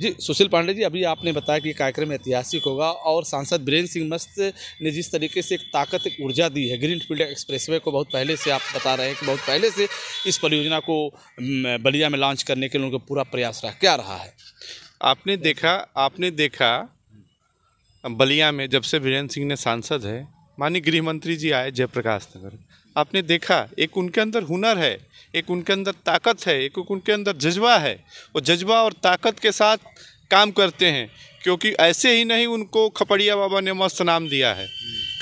जी सुशील पांडे जी अभी आपने बताया कि कार्यक्रम ऐतिहासिक होगा और सांसद बीरेन्द्र सिंह मस्त ने जिस तरीके से एक ताकत एक ऊर्जा दी है ग्रीन फील्ड एक्सप्रेसवे को बहुत पहले से आप बता रहे हैं कि बहुत पहले से इस परियोजना को बलिया में लॉन्च करने के लिए उनका पूरा प्रयास रहा क्या रहा है आपने देखा आपने देखा बलिया में जब से बीरेन्द्र सिंह ने सांसद है माननीय गृह मंत्री जी आए जयप्रकाश नगर आपने देखा एक उनके अंदर हुनर है एक उनके अंदर ताकत है एक उनके अंदर जज्बा है वो जज्बा और ताकत के साथ काम करते हैं क्योंकि ऐसे ही नहीं उनको खपड़िया बाबा ने मस्त नाम दिया है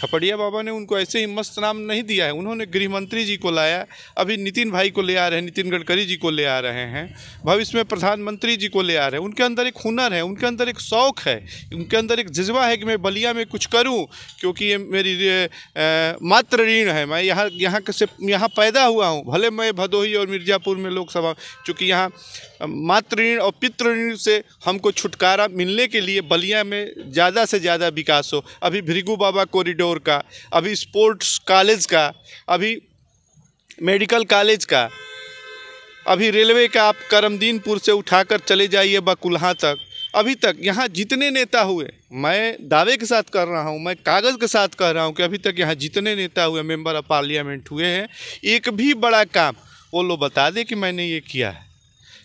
खपड़िया बाबा ने उनको ऐसे ही मस्त नाम नहीं दिया है उन्होंने गृह मंत्री जी को लाया अभी नितिन भाई को ले आ रहे हैं नितिन गडकरी जी को ले आ रहे हैं भविष्य में प्रधानमंत्री जी को ले आ रहे हैं उनके अंदर एक हुनर है उनके अंदर एक शौक़ है उनके अंदर एक जज्बा है कि मैं बलिया में कुछ करूँ क्योंकि ये मेरी मात्र ऋण है मैं यहाँ यहाँ से यहाँ पैदा हुआ हूँ भले मैं भदोही और मिर्ज़ापुर में लोकसभा चूँकि यहाँ मातृ ऋण और पितृ ऋण से हमको छुटकारा मिलने के लिए बलिया में ज़्यादा से ज़्यादा विकास हो अभी भृगु बाबा कॉरिडोर इंदौर का अभी स्पोर्ट्स कॉलेज का अभी मेडिकल कॉलेज का अभी रेलवे का आप करमदीनपुर से उठाकर चले जाइए बकुल्हा तक अभी तक यहाँ जितने नेता हुए मैं दावे के साथ कर रहा हूँ मैं कागज़ के साथ कह रहा हूँ कि अभी तक यहाँ जितने नेता हुए मेंबर ऑफ पार्लियामेंट हुए हैं एक भी बड़ा काम वो लोग बता दें कि मैंने ये किया है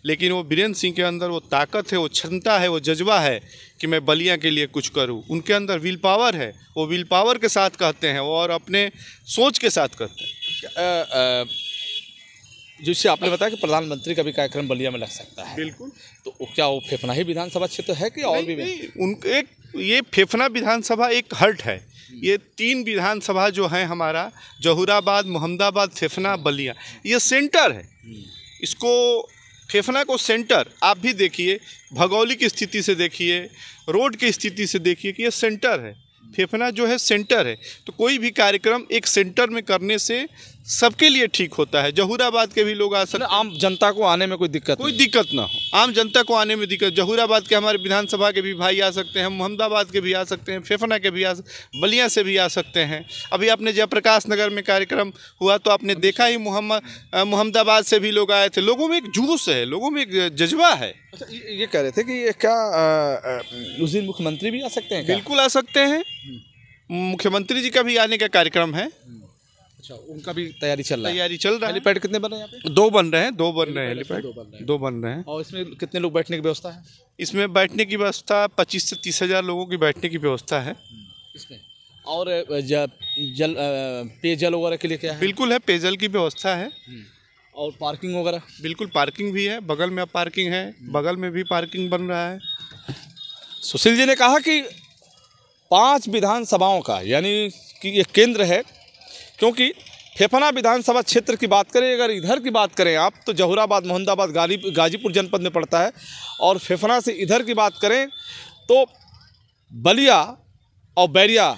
लेकिन वो बीरेंद्र सिंह के अंदर वो ताकत है वो क्षमता है वो जज्बा है कि मैं बलिया के लिए कुछ करूँ उनके अंदर विल पावर है वो विल पावर के साथ कहते हैं और अपने सोच के साथ कहते हैं जिससे आपने बताया कि प्रधानमंत्री का भी कार्यक्रम बलिया में लग सकता है बिल्कुल तो क्या वो फेफना ही विधानसभा क्षेत्र है कि और भी उन एक ये फेफना विधानसभा एक हर्ट है ये तीन विधानसभा जो है हमारा जहूराबाद मोहम्मदाबाद फेफना बलिया ये सेंटर है हम्म। इसको फेफना को सेंटर आप भी देखिए भौगोलिक स्थिति से देखिए रोड की स्थिति से देखिए कि यह सेंटर है फेफना जो है सेंटर है तो कोई भी कार्यक्रम एक सेंटर में करने से सबके लिए ठीक होता है जहूराबाद के भी लोग आ सकते मतलब आम जनता को आने में कोई दिक्कत कोई दिक्कत ना हो आम जनता को आने में दिक्कत जहूराबाद के हमारे विधानसभा के भी भाई आ सकते हैं मोहम्मदाबाद के भी आ सकते हैं फेफना के भी आ बलिया से भी आ सकते हैं अभी आपने जयप्रकाश नगर में कार्यक्रम हुआ तो आपने देखा ही मोहम्मद मोहम्मदाबाद से भी लोग आए थे लोगों में एक जुलूस है लोगों में एक जज्बा है अच्छा, ये कह रहे थे कि ये क्या उस मुख्यमंत्री भी आ सकते हैं बिल्कुल आ सकते हैं हम्म। मुख्यमंत्री जी का भी आने का कार्यक्रम है अच्छा उनका भी तैयारी चल रहा है तैयारी चल रहा है हेलीपैड कितने बन रहे हैं पे दो बन रहे हैं दो बन रहे हैं हेलीपैड दो बन रहे हैं और इसमें कितने लोग बैठने की व्यवस्था है इसमें बैठने की व्यवस्था पच्चीस से तीस हज़ार लोगों की बैठने की व्यवस्था है हम्म, इसमें और जल पेयजल वगैरह के लिए क्या है बिल्कुल है पेयजल की व्यवस्था है हम्म, और पार्किंग वगैरह बिल्कुल पार्किंग भी है बगल में पार्किंग है बगल में भी पार्किंग बन रहा है सुशील जी ने कहा कि पांच विधानसभाओं का यानी कि ये केंद्र है क्योंकि फेफना विधानसभा क्षेत्र की बात करें अगर इधर की बात करें आप तो जहुराबाद मोहम्मदाबाद गाली गाजीपुर जनपद में पड़ता है और फेफना से इधर की बात करें तो बलिया और बैरिया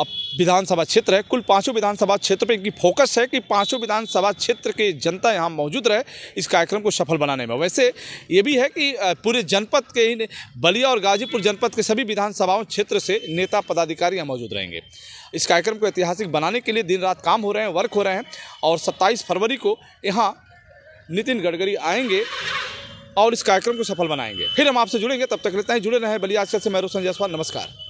अब विधानसभा क्षेत्र है कुल पांचों विधानसभा क्षेत्र पर इनकी फोकस है कि पांचों विधानसभा क्षेत्र के जनता यहाँ मौजूद रहे इस कार्यक्रम को सफल बनाने में वैसे ये भी है कि पूरे जनपद के ही बलिया और गाजीपुर जनपद के सभी विधानसभाओं क्षेत्र से नेता पदाधिकारी यहाँ मौजूद रहेंगे इस कार्यक्रम को ऐतिहासिक बनाने के लिए दिन रात काम हो रहे हैं वर्क हो रहे हैं और सत्ताईस फरवरी को यहाँ नितिन गडकरी आएंगे और इस कार्यक्रम को सफल बनाएंगे फिर हम आपसे जुड़ेंगे तब तक लेते हैं जुड़े रहें बलिया आजकल से मैं रोशन जायसवाल नमस्कार